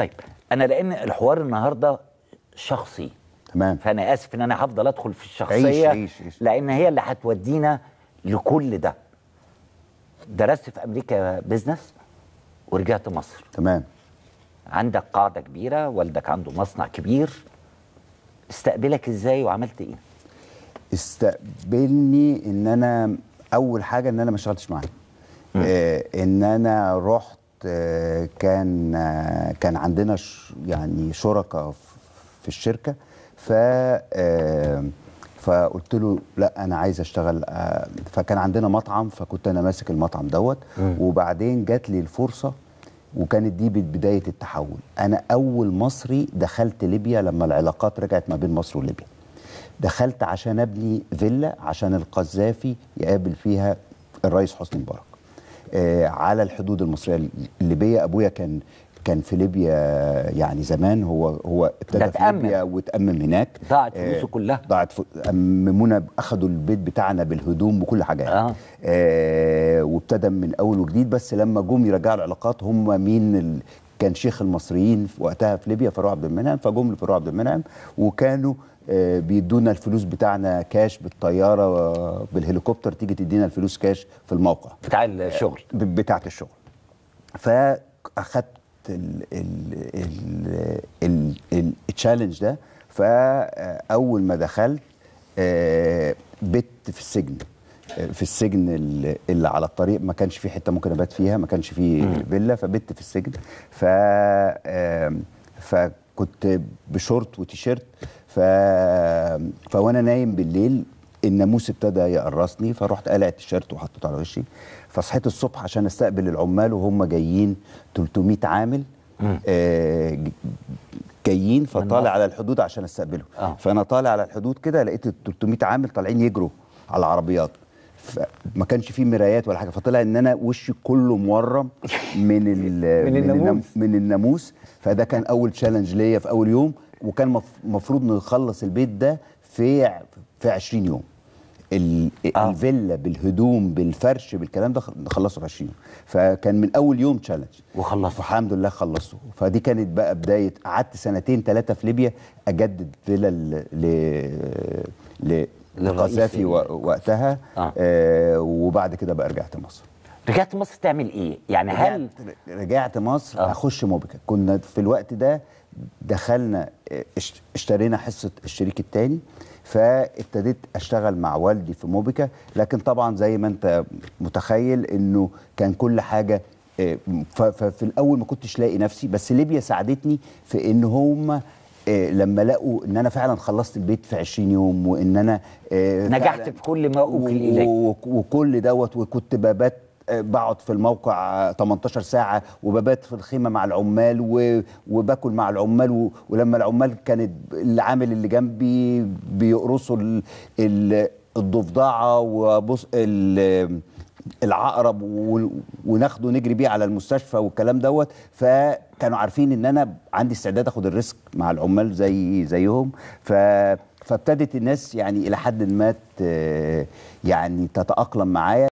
طيب انا لان الحوار النهارده شخصي تمام فانا اسف ان انا هفضل ادخل في الشخصيه عيش عيش عيش. لان هي اللي هتودينا لكل ده درست في امريكا بزنس ورجعت مصر تمام عندك قاعده كبيره والدك عنده مصنع كبير استقبلك ازاي وعملت ايه استقبلني ان انا اول حاجه ان انا ما اشتغلتش معاه إيه ان انا رحت كان كان عندنا يعني شركاء في الشركه ف فقلت له لا انا عايز اشتغل فكان عندنا مطعم فكنت انا ماسك المطعم دوت وبعدين جات لي الفرصه وكانت دي بدايه التحول انا اول مصري دخلت ليبيا لما العلاقات رجعت ما بين مصر وليبيا دخلت عشان ابني فيلا عشان القذافي يقابل فيها الرئيس حسني مبارك آه، على الحدود المصريه الليبيه ابويا كان كان في ليبيا يعني زمان هو هو ابتدى في ليبيا وتأمم هناك ضاعت آه، فلوسه كلها ضاعت أممونا أخدوا البيت بتاعنا بالهدوم وكل حاجة يعني. آه. آه وابتدى من أول وجديد بس لما جم يرجعوا العلاقات هم مين كان شيخ المصريين في وقتها في ليبيا فاروق عبد المنعم فجم لفاروق عبد المنعم وكانوا آه، بيدونا الفلوس بتاعنا كاش بالطياره بالهليكوبتر تيجي تدينا الفلوس كاش في الموقع بتاع الشغل آه، بتاعه الشغل فاخدت التشالنج ده فاول ما دخلت آه، بت في السجن في السجن اللي على الطريق ما كانش في حته ممكن ابات فيها ما كانش في فيلا فبت في السجن ف فكنت بشورت وتيشيرت ف فوانا نايم بالليل الناموس ابتدى يقرصني فرحت قلع التيشيرت وحطيته على وشي فصحيت الصبح عشان استقبل العمال وهم جايين 300 عامل آه جايين فطالع على الحدود عشان استقبله آه. فانا طالع على الحدود كده لقيت ال 300 عامل طالعين يجروا على العربيات ما كانش فيه مرايات ولا حاجه فطلع ان انا وشي كله مورم من من الناموس من الناموس فده كان اول تشالنج ليا في اول يوم وكان المفروض نخلص البيت ده في في 20 يوم آه. الفيلا بالهدوم بالفرش بالكلام ده نخلصه في 20 يوم فكان من اول يوم تشالنج وخلصت الحمد لله خلصته فدي كانت بقى بدايه قعدت سنتين ثلاثه في ليبيا اجدد فيلا ل لقذافي وقتها آه. آه وبعد كده بقى رجعت مصر رجعت مصر تعمل ايه يعني هل رجعت مصر آه. اخش موبيكا كنا في الوقت ده دخلنا آه، اشترينا حصه الشريك الثاني فابتديت اشتغل مع والدي في موبيكا لكن طبعا زي ما انت متخيل انه كان كل حاجه آه، ففي الاول ما كنتش لاقي نفسي بس ليبيا ساعدتني في ان هم آه، لما لقوا ان انا فعلا خلصت البيت في 20 يوم وان انا آه، نجحت في كل ما اوكل اليه وكل دوت وكنت ببات آه، بقعد في الموقع 18 ساعة وببات في الخيمة مع العمال وباكل مع العمال ولما العمال كانت العامل اللي جنبي بيقرصوا الضفدعة وبص ال... العقرب وناخده نجري بيه على المستشفى والكلام دوت فكانوا عارفين ان انا عندي استعداد اخد الريسك مع العمال زي زيهم ف فابتدت الناس يعني الى حد ما يعني تتاقلم معايا